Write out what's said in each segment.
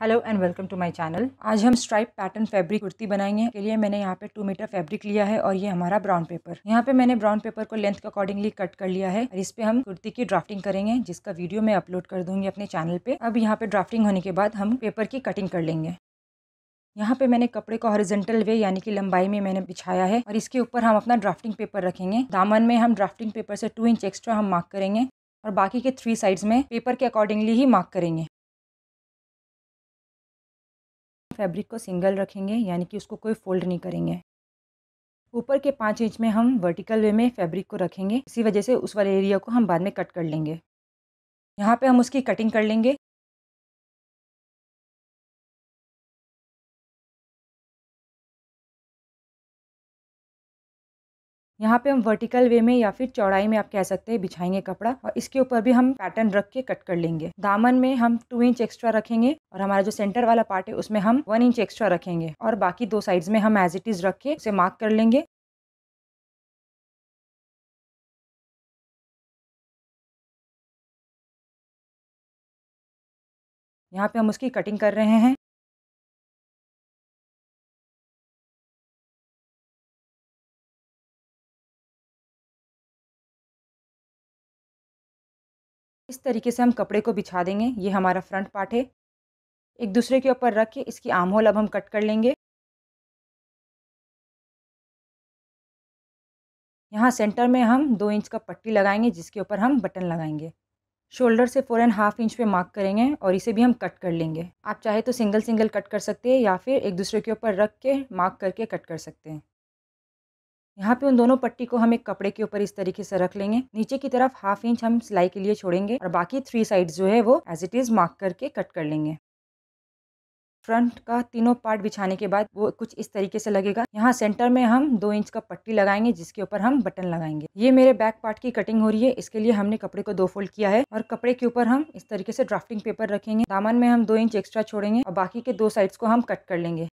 hello and welcome to my channel आज हम stripe pattern fabric kurti बनाएंगे के लिए मैंने यहाँ पे टू मीटर फैब्रिक लिया है और ये हमारा ब्राउन पेपर यहाँ पे मैंने ब्राउन पेपर को लेंथ अकॉर्डिंगली कट कर लिया है और इस पे हम कुर्ती की ड्राफ्टिंग करेंगे जिसका वीडियो मैं अपलोड कर दूंगी अपने चैनल पे अब यहाँ पे ड्राफ्टिंग होने के बाद हम पेपर की कटिंग कर लेंगे यहाँ पे मैंने कपड़े को हॉरिजेंटल वे यानी कि लंबाई में मैंने बिछाया है और इसके ऊपर हम अपना ड्राफ्टिंग पेपर रखेंगे दामन में हम ड्राफ्टिंग पेपर से टू इंच एक्स्ट्रा हम मार्क करेंगे और बाकी के थ्री साइड्स में पेपर के अकॉर्डिंगली ही मार्क करेंगे फैब्रिक को सिंगल रखेंगे यानी कि उसको कोई फोल्ड नहीं करेंगे ऊपर के पाँच इंच में हम वर्टिकल वे में फैब्रिक को रखेंगे इसी वजह से उस वाले एरिया को हम बाद में कट कर लेंगे यहाँ पे हम उसकी कटिंग कर लेंगे यहाँ पे हम वर्टिकल वे में या फिर चौड़ाई में आप कह सकते हैं बिछाएंगे कपड़ा और इसके ऊपर भी हम पैटर्न रख के कट कर लेंगे दामन में हम टू इंच एक्स्ट्रा रखेंगे और हमारा जो सेंटर वाला पार्ट है उसमें हम वन इंच एक्स्ट्रा रखेंगे और बाकी दो साइड्स में हम एज इट इज रख के उसे मार्क कर लेंगे यहाँ पे हम उसकी कटिंग कर रहे हैं इस तरीके से हम कपड़े को बिछा देंगे ये हमारा फ्रंट पार्ट है एक दूसरे के ऊपर रख के इसकी आम होल अब हम कट कर लेंगे यहाँ सेंटर में हम दो इंच का पट्टी लगाएंगे जिसके ऊपर हम बटन लगाएंगे शोल्डर से फोर एंड हाफ इंच पे मार्क करेंगे और इसे भी हम कट कर लेंगे आप चाहे तो सिंगल सिंगल कट कर सकते हैं या फिर एक दूसरे के ऊपर रख के मार्क करके कट कर सकते हैं यहाँ पे उन दोनों पट्टी को हम एक कपड़े के ऊपर इस तरीके से रख लेंगे नीचे की तरफ हाफ इंच हम सिलाई के लिए छोड़ेंगे और बाकी थ्री साइड जो है वो एज इट इज मार्क करके कट कर लेंगे फ्रंट का तीनों पार्ट बिछाने के बाद वो कुछ इस तरीके से लगेगा यहाँ सेंटर में हम दो इंच का पट्टी लगाएंगे जिसके ऊपर हम बटन लगाएंगे ये मेरे बैक पार्ट की कटिंग हो रही है इसके लिए हमने कपड़े को दो फोल्ड किया है और कपड़े के ऊपर हम इस तरीके से ड्राफ्टिंग पेपर रखेंगे दामन में हम दो इंच एक्स्ट्रा छोड़ेंगे और बाकी के दो साइड्स को हम कट कर लेंगे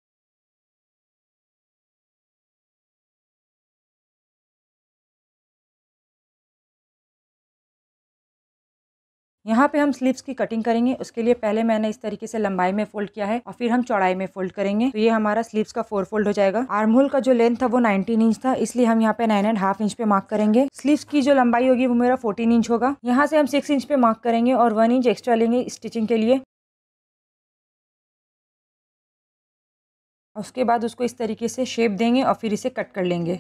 यहाँ पे हम स्लीव्स की कटिंग करेंगे उसके लिए पहले मैंने इस तरीके से लंबाई में फोल्ड किया है और फिर हम चौड़ाई में फोल्ड करेंगे तो ये हमारा स्लीव्स का फोर फोल्ड हो जाएगा आर्म होल का जो लेंथ था वो नाइनटीन इंच था इसलिए हम यहाँ पे नाइन एंड हाफ इंच पे मार्क करेंगे स्लीव्स की जो लंबाई होगी वो मेरा फोर्टीन इंच होगा यहाँ से हम सिक्स इंच पे मार्क करेंगे और वन इंच एक्स्ट्रा लेंगे स्टिचिंग के लिए उसके बाद उसको इस तरीके से शेप देंगे और फिर इसे कट कर लेंगे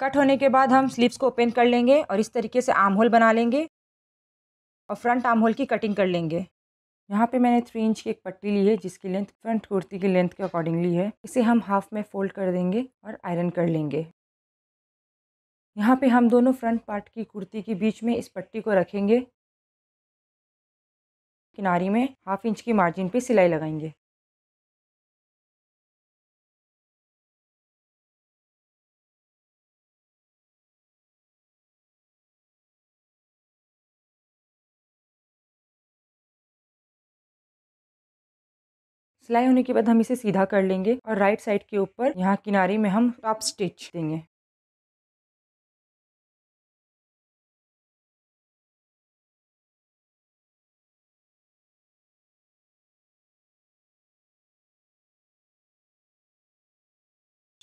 कट होने के बाद हम स्लीव्स को ओपन कर लेंगे और इस तरीके से आर्म होल बना लेंगे और फ्रंट आर्म होल की कटिंग कर लेंगे यहाँ पे मैंने थ्री इंच की एक पट्टी ली है जिसकी लेंथ फ्रंट कुर्ती की लेंथ के अकॉर्डिंगली है इसे हम हाफ में फोल्ड कर देंगे और आयरन कर लेंगे यहाँ पे हम दोनों फ्रंट पार्ट की कुर्ती के बीच में इस पट्टी को रखेंगे किनारी में हाफ इंच की मार्जिन पे सिलाई लगाएंगे सिलाई होने के बाद हम इसे सीधा कर लेंगे और राइट साइड के ऊपर यहाँ किनारे में हम टॉप स्टिच देंगे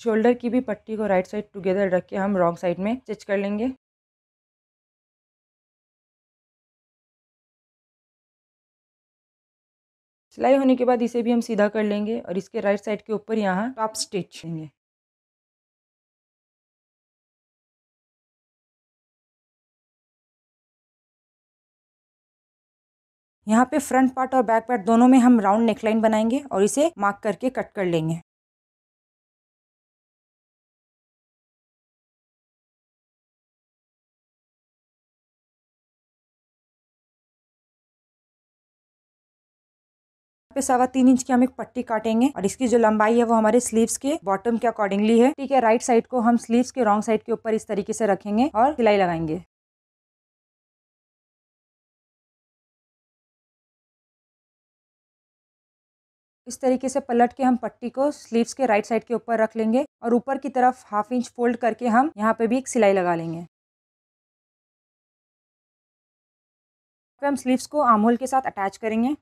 शोल्डर की भी पट्टी को राइट साइड टुगेदर रख के हम रॉन्ग साइड में स्टिच कर लेंगे सिलाई होने के बाद इसे भी हम सीधा कर लेंगे और इसके राइट साइड के ऊपर यहाँ टॉप स्टिच लेंगे यहाँ पे फ्रंट पार्ट और बैक पार्ट दोनों में हम राउंड नेकलाइन बनाएंगे और इसे मार्क करके कट कर लेंगे पे सवा तीन इंच की हम एक पट्टी काटेंगे और इसकी जो लंबाई है वो हमारे स्लीव्स के बॉटम के अकॉर्डिंगली है ठीक है राइट साइड को हम स्लीव्स के रॉन्ग साइड के ऊपर इस तरीके से रखेंगे और सिलाई लगाएंगे इस तरीके से पलट के हम पट्टी को स्लीव्स के राइट साइड के ऊपर रख लेंगे और ऊपर की तरफ हाफ इंच फोल्ड करके हम यहाँ पे भी एक सिलाई लगा लेंगे फिर हम स्लीव्स को आमहोल के साथ अटैच करेंगे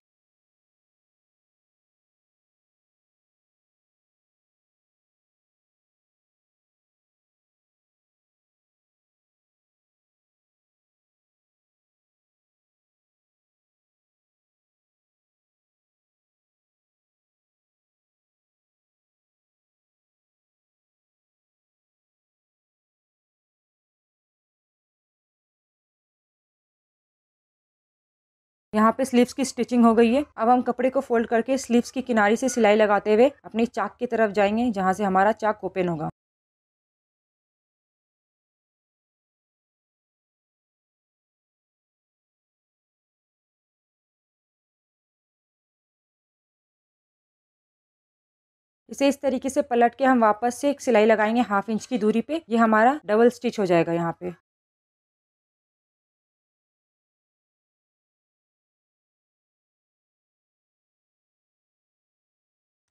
यहाँ पे स्लीव्स की स्टिचिंग हो गई है अब हम कपड़े को फोल्ड करके स्लीव्स की किनारी से सिलाई लगाते हुए अपनी चाक की तरफ जाएंगे जहाँ से हमारा चाक ओपन होगा इसे इस तरीके से पलट के हम वापस से एक सिलाई लगाएंगे हाफ इंच की दूरी पे ये हमारा डबल स्टिच हो जाएगा यहाँ पे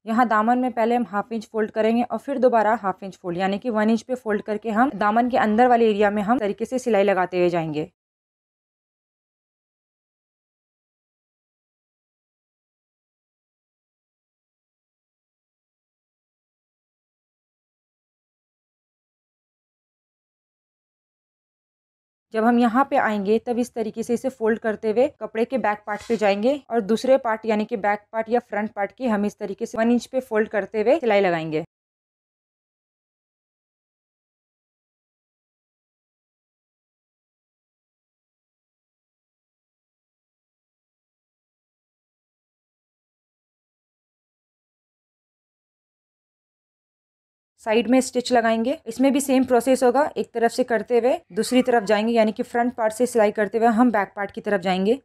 यहाँ दामन में पहले हम हाफ इंच फोल्ड करेंगे और फिर दोबारा हाफ इंच फोल्ड यानी कि वन इंच पे फोल्ड करके हम दामन के अंदर वाले एरिया में हम तरीके से सिलाई लगाते हुए जाएंगे जब हम यहाँ पे आएंगे तब इस तरीके से इसे फोल्ड करते हुए कपड़े के बैक पार्ट पे जाएंगे और दूसरे पार्ट यानी कि बैक पार्ट या फ्रंट पार्ट की हम इस तरीके से वन इंच पे फोल्ड करते हुए सिलाई लगाएंगे साइड में स्टिच लगाएंगे इसमें भी सेम प्रोसेस होगा एक तरफ से करते हुए दूसरी तरफ जाएंगे यानी कि फ्रंट पार्ट से सिलाई करते हुए हम बैक पार्ट की तरफ जाएंगे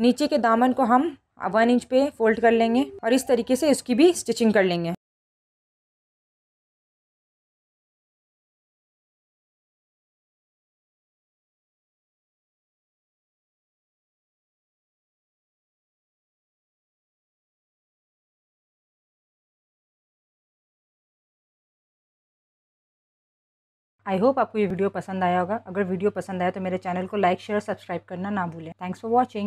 नीचे के दामन को हम वन इंच पे फोल्ड कर लेंगे और इस तरीके से इसकी भी स्टिचिंग कर लेंगे आई होप आपको ये वीडियो पसंद आया होगा अगर वीडियो पसंद आया तो मेरे चैनल को लाइक शेयर सब्सक्राइब करना ना भूलें थैंक्स फॉर वॉचिंग